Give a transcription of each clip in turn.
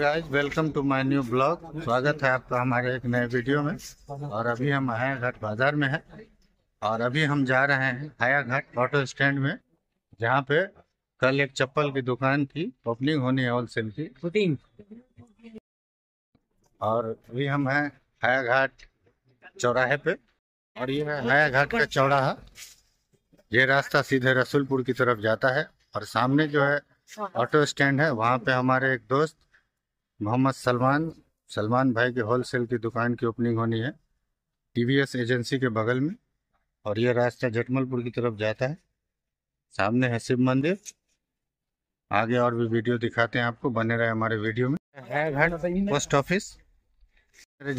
Guys welcome to my new blog स्वागत है आपका हमारे एक नए वीडियो में और अभी हम हाया घाट बाजार में हैं और अभी हम जा रहे हैं हाया घाट ऑटो स्टैंड में जहाँ पे कल एक चप्पल की दुकान थी ओपनिंग होनी है होलसेल की और अभी हम हैं हाया घाट चौराहे पे और ये है हाया घाट का चौराहा ये रास्ता सीधे रसूलपुर की तरफ जाता है और सामने जो है ऑटो स्टैंड है वहाँ पे हमारे एक दोस्त मोहम्मद सलमान सलमान भाई के होलसेल की दुकान की ओपनिंग होनी है टीवीएस एजेंसी के बगल में और यह रास्ता जटमलपुर की तरफ जाता है सामने है शिव मंदिर आगे और भी वीडियो दिखाते हैं आपको बने रहे हमारे वीडियो में पोस्ट तो ऑफिस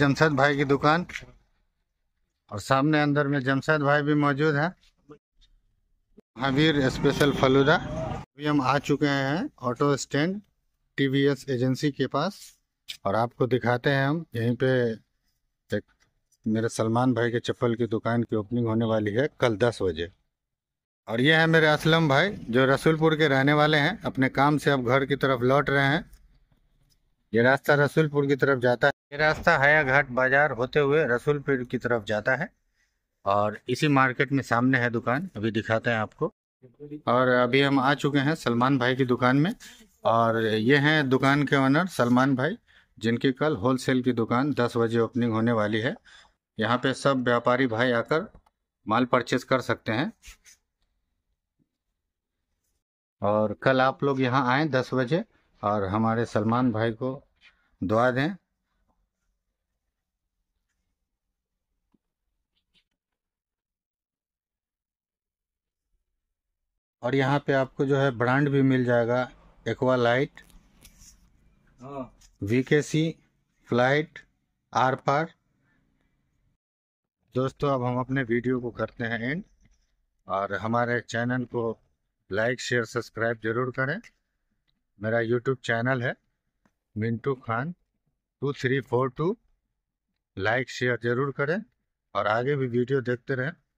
जमशेद भाई की दुकान और सामने अंदर में जमशेद भाई भी मौजूद है महावीर स्पेशल फलूदा अभी हम आ चुके हैं ऑटो स्टैंड टीवीएस एजेंसी के पास और आपको दिखाते हैं हम यहीं पे एक मेरे सलमान भाई के चप्पल की दुकान की ओपनिंग होने वाली है कल दस बजे और ये है मेरे असलम भाई जो रसूलपुर के रहने वाले हैं अपने काम से अब घर की तरफ लौट रहे हैं ये रास्ता रसूलपुर की तरफ जाता है ये रास्ता हया घाट बाजार होते हुए रसूलपुर की तरफ जाता है और इसी मार्केट में सामने है दुकान अभी दिखाते हैं आपको और अभी हम आ चुके हैं सलमान भाई की दुकान में और ये हैं दुकान के ओनर सलमान भाई जिनकी कल होलसेल की दुकान 10 बजे ओपनिंग होने वाली है यहाँ पे सब व्यापारी भाई आकर माल परचेज कर सकते हैं और कल आप लोग यहाँ आए 10 बजे और हमारे सलमान भाई को दुआ दें और यहाँ पे आपको जो है ब्रांड भी मिल जाएगा एक्वा लाइट वीकेसी हाँ। फ्लाइट आर पार दोस्तों अब हम अपने वीडियो को करते हैं एंड और हमारे चैनल को लाइक शेयर सब्सक्राइब जरूर करें मेरा यूट्यूब चैनल है Mintu Khan two three four two like share जरूर करें और आगे भी वीडियो देखते रहें